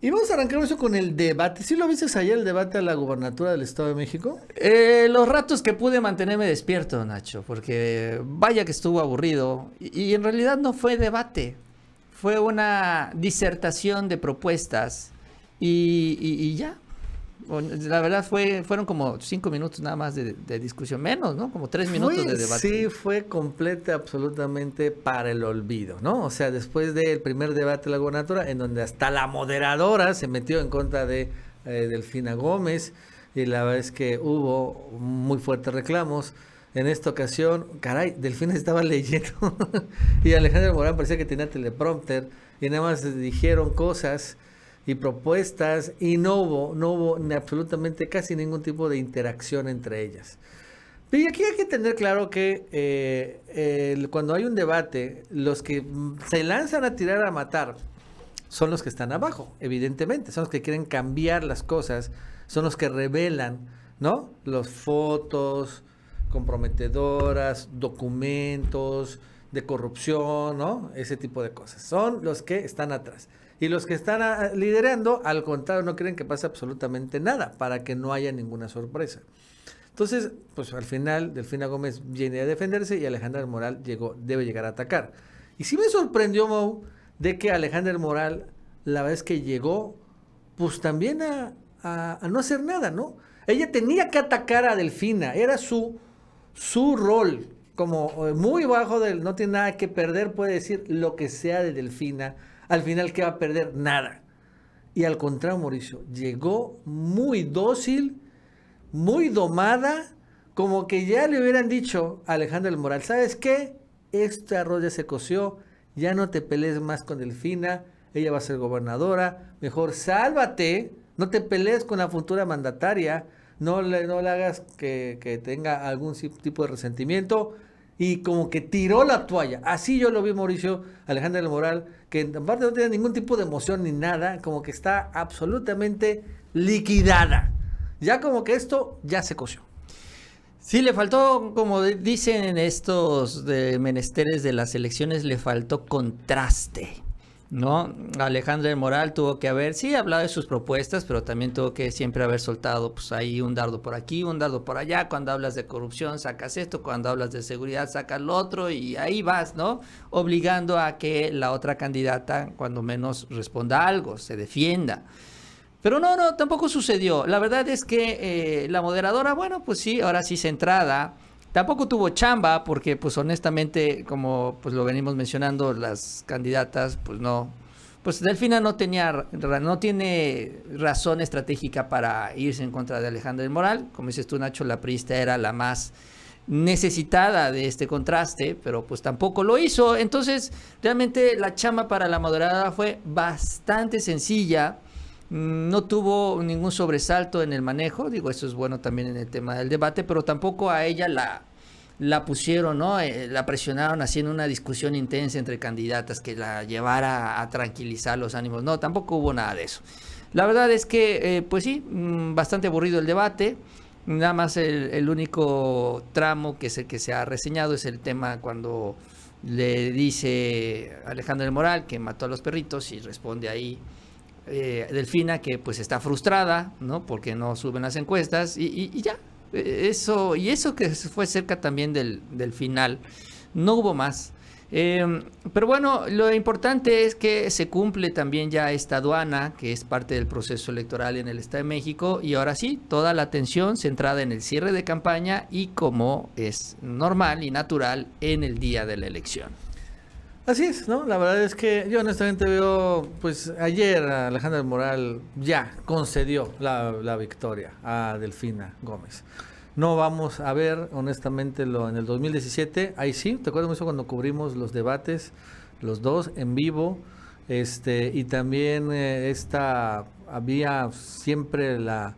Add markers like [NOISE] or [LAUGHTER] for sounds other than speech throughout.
Y vamos a arrancar eso con el debate. ¿Sí lo viste ayer el debate de la gubernatura del Estado de México? Eh, los ratos que pude mantenerme despierto, Nacho, porque vaya que estuvo aburrido. Y, en realidad no fue debate, fue una disertación de propuestas y ya la verdad fue, fueron como cinco minutos nada más de, discusión, menos, ¿no? Como tres minutos de debate. Sí, fue completa, absolutamente para el olvido, ¿no? O sea, después del primer debate de la gobernatura, en donde hasta la moderadora se metió en contra de eh, Delfina Gómez, y la verdad es que hubo muy fuertes reclamos. En esta ocasión, caray, Delfina estaba [LAUGHS] leyendo y Alejandro Morán parecía que tenía teleprompter y nada más dijeron cosas y propuestas y no hubo, absolutamente casi ningún tipo de interacción entre ellas. Y aquí hay que tener claro que eh, cuando hay un debate, los que se lanzan a tirar a matar son los que están abajo, evidentemente, son los que quieren cambiar las cosas, son los que revelan, ¿no? Las fotos comprometedoras, documentos de corrupción, ¿no? Ese tipo de cosas. Son los que están atrás. Y los que están ah, liderando, al contrario, no creen que pase absolutamente nada para que no haya ninguna sorpresa. Entonces, pues al final, Delfina Gómez viene a defenderse y Alejandra Moral llegó, debe llegar a atacar. Y sí me sorprendió, Mau, de que Alejandra Moral, la vez que llegó, pues también a, no hacer nada, ¿no? Ella tenía que atacar a Delfina, era su, su rol, como eh, muy bajo del, no tiene nada que perder, puede decir lo que sea de Delfina al final, ¿qué va a perder? Nada. Y al contrario, Mauricio, llegó muy dócil, muy domada, como que ya le hubieran dicho a Alejandro del Moral, ¿sabes qué? Este arroz se coció, ya no te pelees más con Delfina, ella va a ser gobernadora, mejor sálvate, no te pelees con la futura mandataria, no le, no le hagas que, que tenga algún tipo de resentimiento, y como que tiró la toalla. Así yo lo vi Mauricio Alejandro Moral, que en parte no tiene ningún tipo de emoción ni nada, como que está absolutamente liquidada. Ya como que esto ya se coció. Sí, le faltó, como dicen estos de menesteres de las elecciones, le faltó contraste. ¿no? Alejandra Moral tuvo que haber, sí, hablado de sus propuestas, pero también tuvo que siempre haber soltado, pues ahí un dardo por aquí, un dardo por allá, cuando hablas de corrupción sacas esto, cuando hablas de seguridad sacas lo otro y ahí vas, ¿no? Obligando a que la otra candidata, cuando menos, responda algo, se defienda. Pero no, no, tampoco sucedió. La verdad es que eh, la moderadora, bueno, pues sí, ahora sí centrada Tampoco tuvo chamba porque, pues honestamente, como pues lo venimos mencionando, las candidatas, pues no, pues Delfina no tenía, no tiene razón estratégica para irse en contra de Alejandro del Moral. Como dices tú, Nacho, la priista era la más necesitada de este contraste, pero pues tampoco lo hizo. Entonces, realmente la chamba para la moderada fue bastante sencilla. Mm, no tuvo ningún sobresalto en el manejo, digo, eso es bueno también en el tema del debate, pero tampoco a ella la, la pusieron, ¿no? Eh, la presionaron haciendo una discusión intensa entre candidatas que la llevara a, tranquilizar los ánimos. No, tampoco hubo nada de eso. La verdad es que, eh, pues sí, mm, bastante aburrido el debate. Nada más el, único tramo que es el que se ha reseñado es el tema cuando le dice Alejandro el Moral que mató a los perritos y responde ahí eh, Delfina que pues está frustrada, ¿no? Porque no suben las encuestas y, ya. E, eso, y eso que fue cerca también del, final. No hubo más. Em, pero bueno, lo importante es que se cumple también ya esta aduana, que es parte del proceso electoral en el Estado de México, y ahora sí, toda la atención centrada en el cierre de campaña y como es normal y natural en el día de la elección. Así es, ¿no? La verdad es que yo honestamente veo, pues ayer Alejandra Moral ya concedió la, victoria a Delfina Gómez. No vamos a ver, honestamente, lo en el 2017, ahí sí, te acuerdas mucho cuando cubrimos los debates, los dos en vivo, este, y también eh, esta, había siempre la,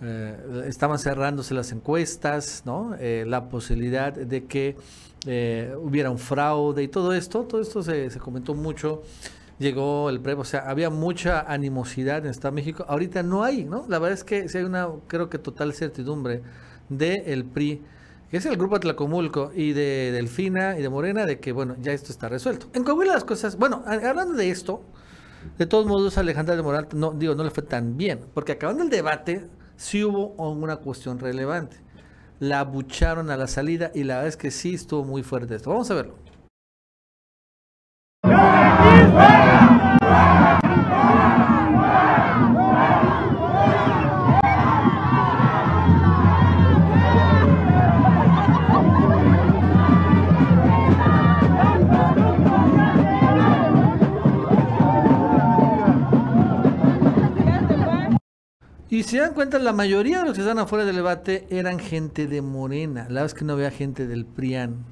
eh, estaban cerrándose las encuestas, ¿no? Eh, la posibilidad de que eh, hubiera un fraude y todo esto, todo esto se, comentó mucho, llegó el PRE, o sea, había mucha animosidad en Estado México, ahorita no hay, ¿no? La verdad es que sí hay una, creo que total certidumbre del PRI, que es el grupo Atlacomulco, y de Delfina y de Morena, de que, bueno, ya esto está resuelto. En Coahuila las cosas, bueno, hablando de esto, de todos modos, Alejandra de Moral, no, digo, no le fue tan bien, porque acabando el debate, sí hubo una cuestión relevante la abucharon a la salida y la vez es que sí estuvo muy fuerte esto. Vamos a verlo. Y se dan cuenta, la mayoría de los que están afuera del debate eran gente de Morena. La verdad es que no había gente del PRIAN.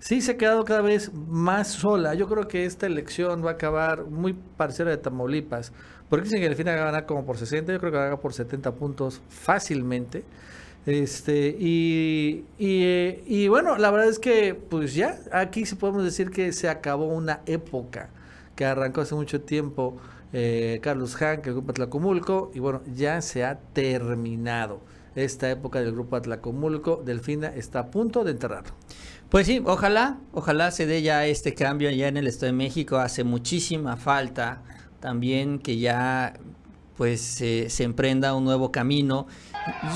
Sí, se ha quedado cada vez más sola. Yo creo que esta elección va a acabar muy parcial de Tamaulipas. Porque dicen que el final va ganar como por 60, yo creo que va a por 70 puntos fácilmente. Este, y, eh, y, bueno, la verdad es que, pues ya, aquí sí podemos decir que se acabó una época que arrancó hace mucho tiempo eh, Carlos Hank, el grupo Atlacomulco, y bueno, ya se ha terminado esta época del grupo Atlacomulco. Delfina está a punto de enterrarlo. Pues sí, ojalá, ojalá se dé ya este cambio allá en el Estado de México. Hace muchísima falta también que ya pues se, emprenda un nuevo camino.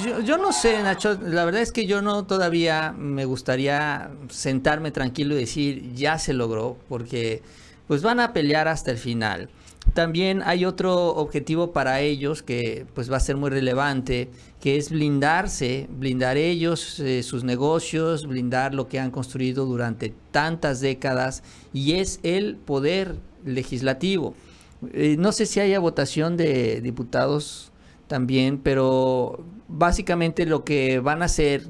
Yo, yo, no sé, Nacho, la verdad es que yo no todavía me gustaría sentarme tranquilo y decir ya se logró, porque pues van a pelear hasta el final. También hay otro objetivo para ellos que pues va a ser muy relevante, que es blindarse, blindar ellos eh, sus negocios, blindar lo que han construido durante tantas décadas y es el poder legislativo. Eh, no sé si haya votación de diputados también, pero básicamente lo que van a hacer,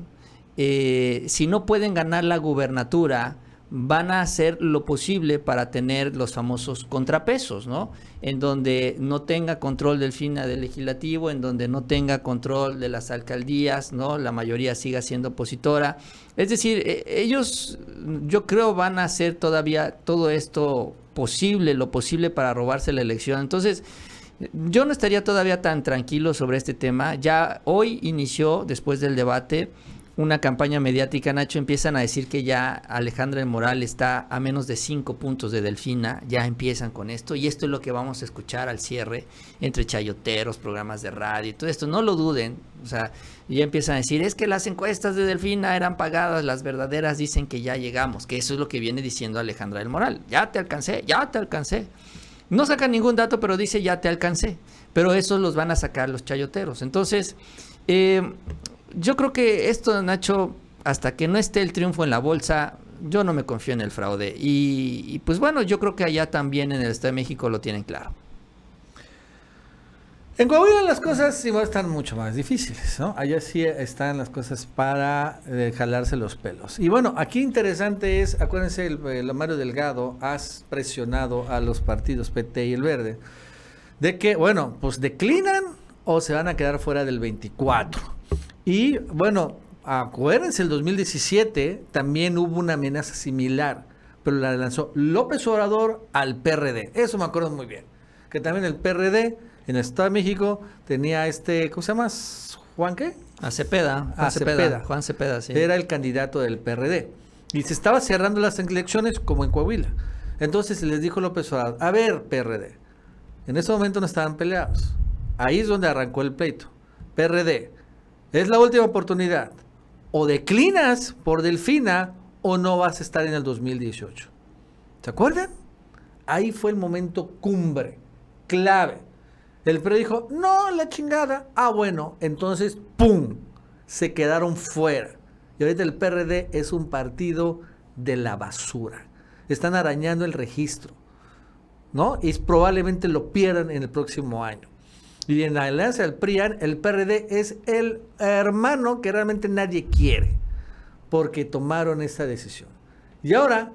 eh, si no pueden ganar la gubernatura, van a hacer lo posible para tener los famosos contrapesos, ¿no? En donde no tenga control del FINA del legislativo, en donde no tenga control de las alcaldías, ¿no? La mayoría siga siendo opositora. Es decir, e, ellos yo creo van a hacer todavía todo esto posible, lo posible para robarse la elección. Entonces, yo no estaría todavía tan tranquilo sobre este tema. Ya hoy inició, después del debate, una campaña mediática, Nacho, empiezan a decir que ya Alejandra Moral está a menos de cinco puntos de Delfina, ya empiezan con esto, y esto es lo que vamos a escuchar al cierre, entre chayoteros, programas de radio y todo esto, no lo duden, o sea, ya empiezan a decir, es que las encuestas de Delfina eran pagadas, las verdaderas dicen que ya llegamos, que eso es lo que viene diciendo Alejandra del Moral, ya te alcancé, ya te alcancé. No saca ningún dato, pero dice ya te alcancé. Pero esos los van a sacar los chayoteros. Entonces, eh, yo creo que esto, Nacho, hasta que no esté el triunfo en la bolsa, yo no me confío en el fraude. Y, pues bueno, yo creo que allá también en el Estado de México lo tienen claro. En Coahuila las cosas a están mucho más difíciles, ¿no? Allá sí están las cosas para eh, jalarse los pelos. Y bueno, aquí interesante es, acuérdense, el, Mario Delgado has presionado a los partidos PT y el Verde de que, bueno, pues declinan o se van a quedar fuera del 24. Y bueno, acuérdense, el 2017 también hubo una amenaza similar, pero la lanzó López Obrador al PRD. Eso me acuerdo muy bien. Que también el PRD en el Estado de México tenía este, ¿cómo se llama? Juan qué? Acepeda. Ah, Cepeda. Juan Cepeda. Juan sí. Era el candidato del PRD. Y se estaba cerrando las elecciones como en Coahuila. Entonces les dijo López Obrador, a ver, PRD, en ese momento no estaban peleados. Ahí es donde arrancó el pleito. PRD, es la última oportunidad. O declinas por Delfina o no vas a estar en el 2018. ¿Se acuerdan? Ahí fue el momento cumbre, clave. El PRI dijo, no, la chingada. Ah, bueno, entonces, ¡pum! Se quedaron fuera. Y ahorita el PRD es un partido de la basura. Están arañando el registro. ¿No? Y probablemente lo pierdan en el próximo año. Y en la alianza del PRIAN, el PRD es el hermano que realmente nadie quiere, porque tomaron esta decisión. Y ahora,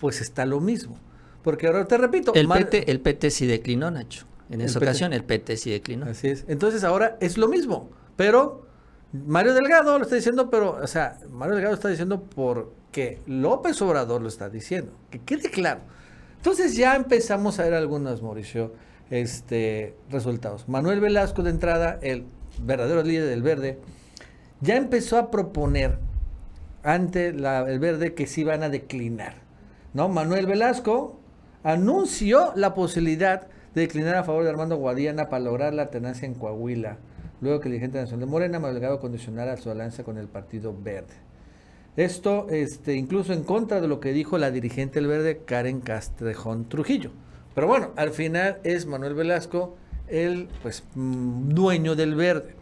pues está lo mismo. Porque ahora te repito. El, PT, el sí declinó, Nacho. En esa ocasión, el PT sí declinó. Así es. Entonces ahora es lo mismo. Pero Mario Delgado lo está diciendo, pero, o sea, Mario Delgado está diciendo porque López Obrador lo está diciendo. Que quede claro. Entonces ya empezamos a ver algunas, Mauricio este, resultados. Manuel Velasco de entrada, el verdadero líder del verde, ya empezó a proponer ante el verde que sí van a declinar. ¿no? Manuel Velasco anunció la posibilidad de declinar a favor de Armando Guadiana para lograr la tenencia en Coahuila, luego que el dirigente nacional de Morena condicionar a su alianza con el Partido Verde. Esto este, incluso en contra de lo que dijo la dirigente del Verde, Karen Castrejón Trujillo. Pero bueno, al final es Manuel Velasco el pues mm, dueño del verde.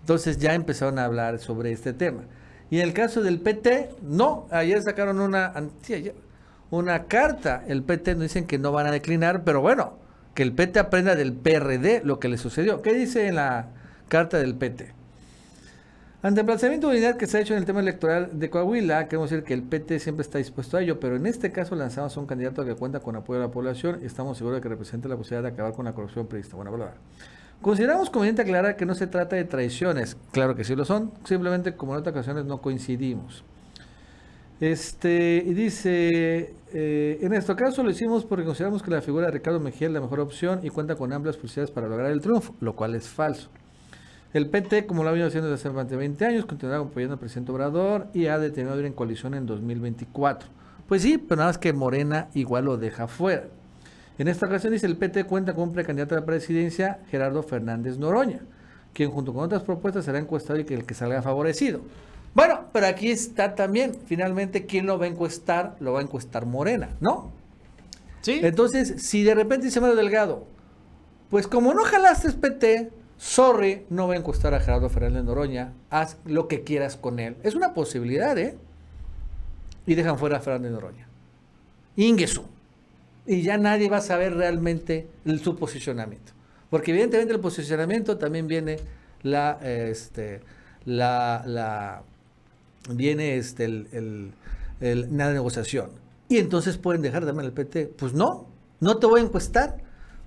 Entonces ya empezaron a hablar sobre este tema. Y en el caso del PT, no, ayer sacaron una, una carta, el PT nos dicen que no van a declinar, pero bueno, que el PT aprenda del PRD lo que le sucedió. ¿Qué dice en la carta del PT? Ante el planteamiento de unidad que se ha hecho en el tema electoral de Coahuila, queremos decir que el PT siempre está dispuesto a ello, pero en este caso lanzamos a un candidato que cuenta con apoyo de la población y estamos seguros de que representa la posibilidad de acabar con la corrupción prevista. Buena palabra. Consideramos conveniente aclarar que no se trata de traiciones, claro que sí lo son, simplemente como en otras ocasiones no coincidimos. Este, y dice, eh, en este caso lo hicimos porque consideramos que la figura de Ricardo Mejía es la mejor opción y cuenta con amplias posibilidades para lograr el triunfo, lo cual es falso. El PT, como lo ha venido haciendo desde hace más de 20 años, continuará apoyando al presidente Obrador y ha determinado ir en coalición en 2024. Pues sí, pero nada más que Morena igual lo deja fuera. En esta ocasión dice el PT cuenta con un precandidato a la presidencia, Gerardo Fernández Noroña, quien junto con otras propuestas será encuestado y que el que salga favorecido. Bueno, pero aquí está también, finalmente, ¿quién lo va a encuestar, lo va a encuestar Morena, ¿no? Sí. Entonces, si de repente dice Mario Delgado, pues como no jalaste PT, Sorry, no voy a encuestar a Gerardo Fernández Noroña. Haz lo que quieras con él. Es una posibilidad, ¿eh? Y dejan fuera a Fernández Noroña. ingueso Y ya nadie va a saber realmente su posicionamiento. Porque evidentemente el posicionamiento también viene la, este, la, la viene este, el, la negociación. Y entonces pueden dejar también el PT. Pues no, no te voy a encuestar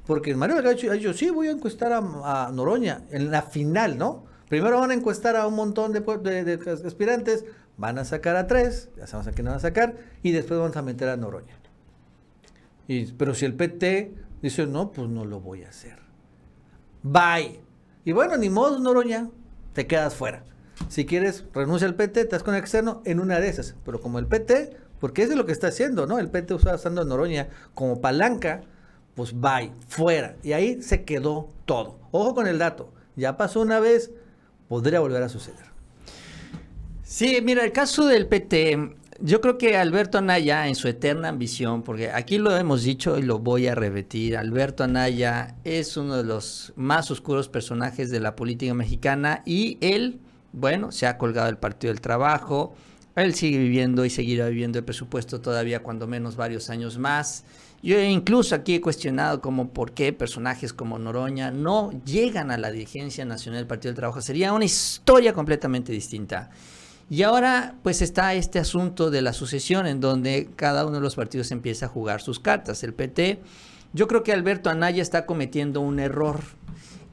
porque Mario Delgado ha dicho, sí, voy a encuestar a, Noroña en la final, ¿no? Primero van a encuestar a un montón de, aspirantes, van a sacar a tres, ya sabemos a quién van a sacar, y después van a meter a Noroña. Y, pero si el PT dice, no, pues no lo voy a hacer. Bye. Y bueno, ni modo, Noroña, te quedas fuera. Si quieres, renuncia al PT, estás con el externo en una de esas. Pero como el PT, porque es lo que está haciendo, ¿no? El PT está usando a Noroña como palanca pues bye, fuera. Y ahí se quedó todo. Ojo con el dato, ya pasó una vez, podría volver a suceder. Sí, mira, el caso del PT, yo creo que Alberto Anaya en su eterna ambición, porque aquí lo hemos dicho y lo voy a repetir, Alberto Anaya es uno de los más oscuros personajes de la política mexicana y él, bueno, se ha colgado del Partido del Trabajo, él sigue viviendo y seguirá viviendo el presupuesto todavía cuando menos varios años más. Yo incluso aquí he cuestionado como por qué personajes como Noroña no llegan a la dirigencia nacional del Partido del Trabajo. Sería una historia completamente distinta. Y ahora pues está este asunto de la sucesión en donde cada uno de los partidos empieza a jugar sus cartas. El PT, yo creo que Alberto Anaya está cometiendo un error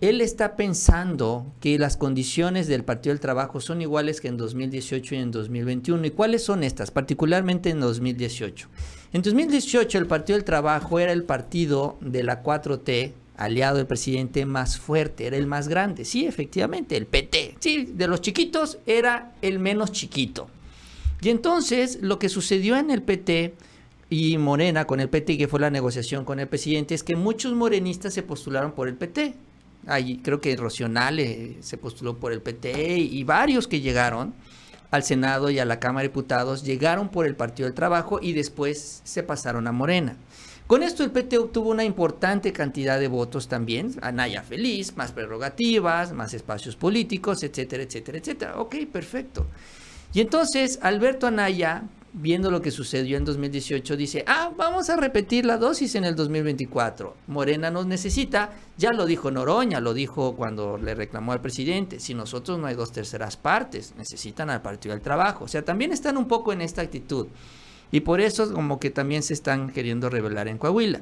él está pensando que las condiciones del Partido del Trabajo son iguales que en 2018 y en 2021. ¿Y cuáles son estas? Particularmente en 2018. En 2018 el Partido del Trabajo era el partido de la 4T, aliado del presidente más fuerte, era el más grande. Sí, efectivamente, el PT. Sí, de los chiquitos era el menos chiquito. Y entonces lo que sucedió en el PT y Morena con el PT, que fue la negociación con el presidente, es que muchos morenistas se postularon por el PT creo que Nale eh, se postuló por el PT e y varios que llegaron al Senado y a la Cámara de Diputados llegaron por el Partido del Trabajo y después se pasaron a Morena. Con esto el PT e obtuvo una importante cantidad de votos también, Anaya feliz, más prerrogativas, más espacios políticos, etcétera, etcétera, etcétera. Ok, perfecto. Y entonces Alberto Anaya viendo lo que sucedió en 2018, dice, ah, vamos a repetir la dosis en el 2024. Morena nos necesita, ya lo dijo Noroña, lo dijo cuando le reclamó al presidente, si nosotros no hay dos terceras partes, necesitan al Partido del Trabajo. O sea, también están un poco en esta actitud. Y por eso como que también se están queriendo revelar en Coahuila.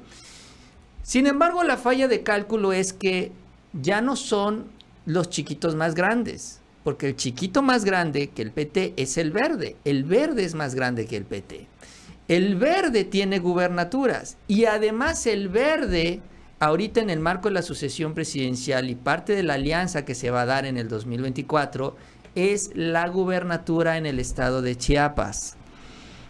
Sin embargo, la falla de cálculo es que ya no son los chiquitos más grandes porque el chiquito más grande que el PT es el verde. El verde es más grande que el PT. El verde tiene gubernaturas y además el verde, ahorita en el marco de la sucesión presidencial y parte de la alianza que se va a dar en el 2024, es la gubernatura en el estado de Chiapas.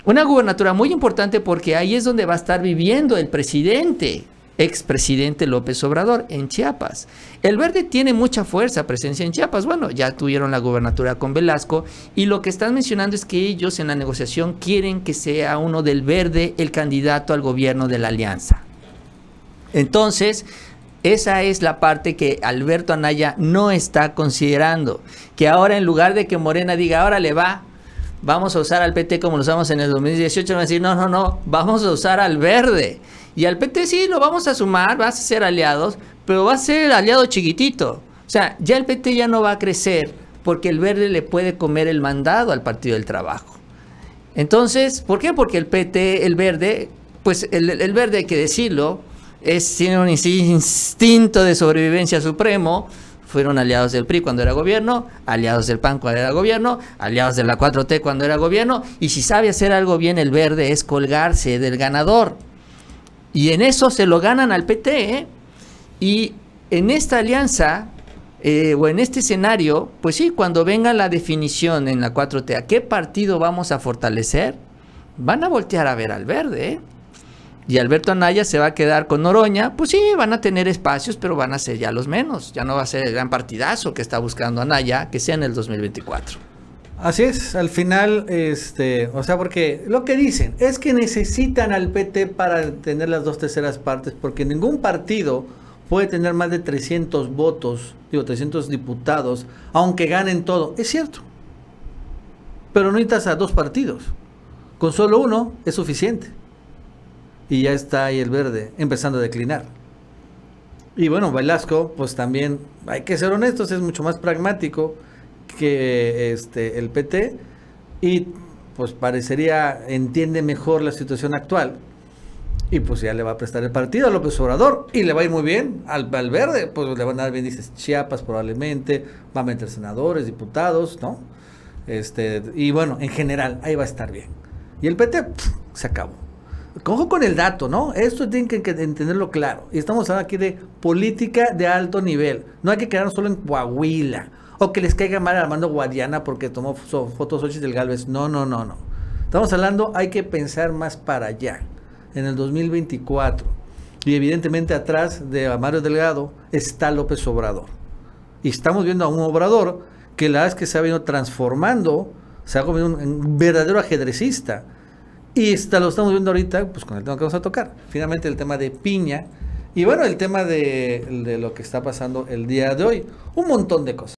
Una gubernatura muy importante porque ahí es donde va a estar viviendo el presidente expresidente López Obrador en Chiapas. El verde tiene mucha fuerza, presencia en Chiapas. Bueno, ya tuvieron la gubernatura con Velasco y lo que están mencionando es que ellos en la negociación quieren que sea uno del verde el candidato al gobierno de la alianza. Entonces, esa es la parte que Alberto Anaya no está considerando. Que ahora en lugar de que Morena diga, ahora le va, vamos a usar al PT como lo usamos en el 2018, van a decir, no, no, no, vamos a usar al verde. Y al PT sí lo vamos a sumar, vas a ser aliados, pero va a ser aliado chiquitito. O sea, ya el PT ya no va a crecer porque el verde le puede comer el mandado al Partido del Trabajo. Entonces, ¿por qué? Porque el PT, el verde, pues el, verde hay que decirlo, es, tiene un instinto de sobrevivencia supremo. Fueron aliados del PRI cuando era gobierno, aliados del PAN cuando era gobierno, aliados de la 4T cuando era gobierno. Y si sabe hacer algo bien el verde es colgarse del ganador. Y en eso se lo ganan al PT. ¿eh? Y en esta alianza eh, o en este escenario, pues sí, cuando venga la definición en la 4T, ¿a qué partido vamos a fortalecer? Van a voltear a ver al verde. ¿eh? Y Alberto Anaya se va a quedar con Noroña. Pues sí, van a tener espacios, pero van a ser ya los menos. Ya no va a ser el gran partidazo que está buscando Anaya, que sea en el 2024. Así es, al final, este, o sea, porque lo que dicen es que necesitan al PT para tener las dos terceras partes, porque ningún partido puede tener más de 300 votos, digo, 300 diputados, aunque ganen todo. Es cierto, pero no necesitas a dos partidos. Con solo uno es suficiente. Y ya está ahí el verde, empezando a declinar. Y bueno, Velasco, pues también, hay que ser honestos, es mucho más pragmático que este, el PT y pues parecería entiende mejor la situación actual y pues ya le va a prestar el partido a López Obrador y le va a ir muy bien al, verde, pues le van a dar bien, dices, Chiapas probablemente, va a meter senadores, diputados, ¿no? Este, y bueno, en general, ahí va a estar bien. Y el PT se acabó. Cojo con el dato, ¿no? Esto tienen que, que entenderlo claro. Y estamos hablando aquí de política de alto nivel. No hay que quedarnos solo en Coahuila o que les caiga mal Armando Guadiana porque tomó fotos ochis del Galvez. No, no, no, no. Estamos hablando, hay que pensar más para allá, en el 2024. Y evidentemente atrás de Mario Delgado está López Obrador. Y estamos viendo a un Obrador que la es que se ha venido transformando, se ha convertido en verdadero ajedrecista. Y está, lo estamos viendo ahorita, pues con el tema que vamos a tocar. Finalmente el tema de piña. Y bueno, el tema de lo que está pasando el día de hoy. Un montón de cosas.